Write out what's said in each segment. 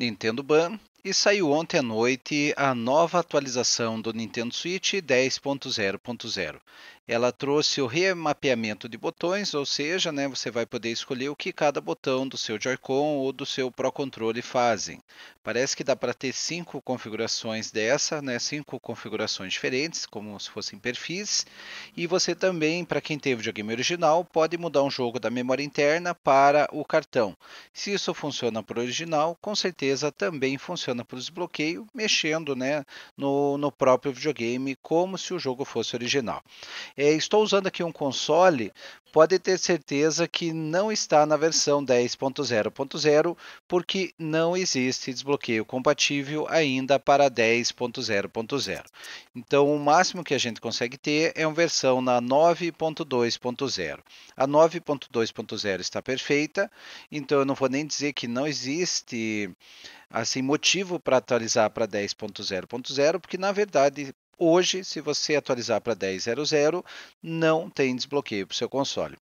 Nintendo Ban e saiu ontem à noite a nova atualização do Nintendo Switch 10.0.0. Ela trouxe o remapeamento de botões, ou seja, né, você vai poder escolher o que cada botão do seu Joy-Con ou do seu Pro Controle fazem. Parece que dá para ter cinco configurações dessa, né, cinco configurações diferentes, como se fossem perfis. E você também, para quem teve videogame original, pode mudar um jogo da memória interna para o cartão. Se isso funciona para o original, com certeza também funciona para o desbloqueio, mexendo né, no, no próprio videogame como se o jogo fosse original. É, estou usando aqui um console, pode ter certeza que não está na versão 10.0.0, porque não existe desbloqueio compatível ainda para 10.0.0. Então, o máximo que a gente consegue ter é uma versão na 9.2.0. A 9.2.0 está perfeita, então eu não vou nem dizer que não existe assim motivo para atualizar para 10.0.0, porque na verdade hoje, se você atualizar para 10.00, não tem desbloqueio para o seu console.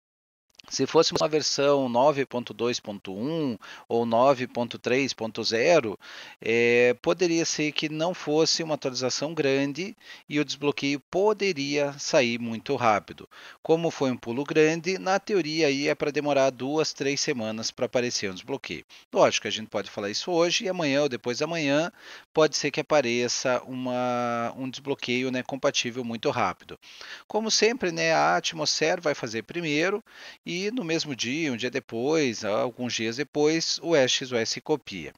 Se fosse uma versão 9.2.1 ou 9.3.0, é, eh, poderia ser que não fosse uma atualização grande e o desbloqueio poderia sair muito rápido. Como foi um pulo grande, na teoria aí é para demorar duas, três semanas para aparecer um desbloqueio. Lógico que a gente pode falar isso hoje e amanhã ou depois de amanhã pode ser que apareça uma, um desbloqueio né, compatível muito rápido. Como sempre, né, a Atmosfera vai fazer primeiro e e no mesmo dia, um dia depois, ah, alguns dias depois, o EXOS copia.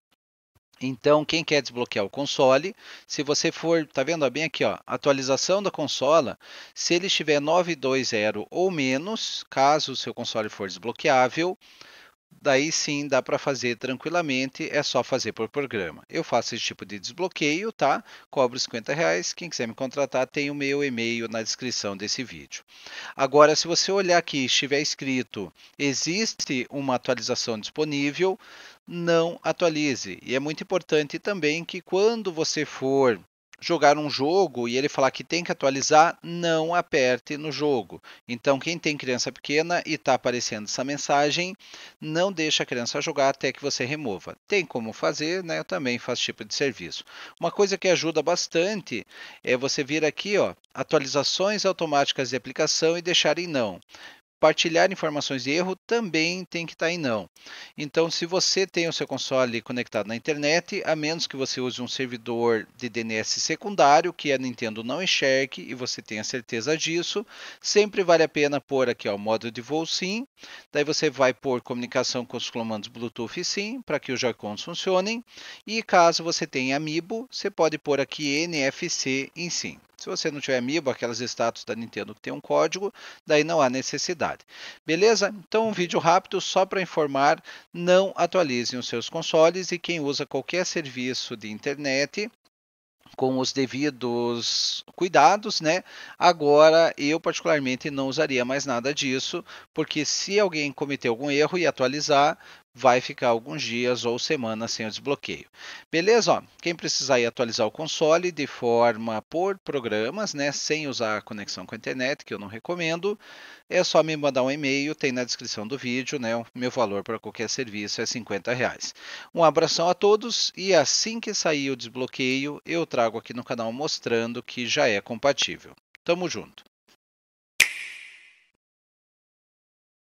Então, quem quer desbloquear o console, se você for, tá vendo bem aqui, ó, atualização da consola, se ele estiver 920 ou menos, caso o seu console for desbloqueável, Daí sim dá para fazer tranquilamente, é só fazer por programa. Eu faço esse tipo de desbloqueio, tá? Cobro 50 reais. Quem quiser me contratar tem o meu e-mail na descrição desse vídeo. Agora, se você olhar aqui, estiver escrito existe uma atualização disponível, não atualize. E é muito importante também que quando você for jogar um jogo e ele falar que tem que atualizar, não aperte no jogo. Então, quem tem criança pequena e está aparecendo essa mensagem, não deixa a criança jogar até que você remova. Tem como fazer, né? Eu também faço tipo de serviço. Uma coisa que ajuda bastante é você vir aqui, ó, atualizações automáticas de aplicação e deixar em não. Partilhar informações de erro também tem que estar tá em não. Então, se você tem o seu console conectado na internet, a menos que você use um servidor de DNS secundário, que a Nintendo não enxergue e você tenha certeza disso, sempre vale a pena pôr aqui ó, o modo de voo sim. Daí você vai pôr comunicação com os comandos Bluetooth sim, para que os Joy-Cons funcionem. E caso você tenha Amiibo, você pode pôr aqui NFC em sim. Se você não tiver Amiibo, aquelas status da Nintendo que tem um código, daí não há necessidade. Beleza? Então um vídeo rápido só para informar, não atualizem os seus consoles e quem usa qualquer serviço de internet com os devidos cuidados, né? Agora eu particularmente não usaria mais nada disso, porque se alguém cometer algum erro e atualizar, vai ficar alguns dias ou semanas sem o desbloqueio. Beleza? Ó, quem precisar atualizar o console de forma por programas, né, sem usar a conexão com a internet, que eu não recomendo, é só me mandar um e-mail, tem na descrição do vídeo, né, o meu valor para qualquer serviço é 50 reais. Um abração a todos e assim que sair o desbloqueio, eu trago aqui no canal mostrando que já é compatível. Tamo junto!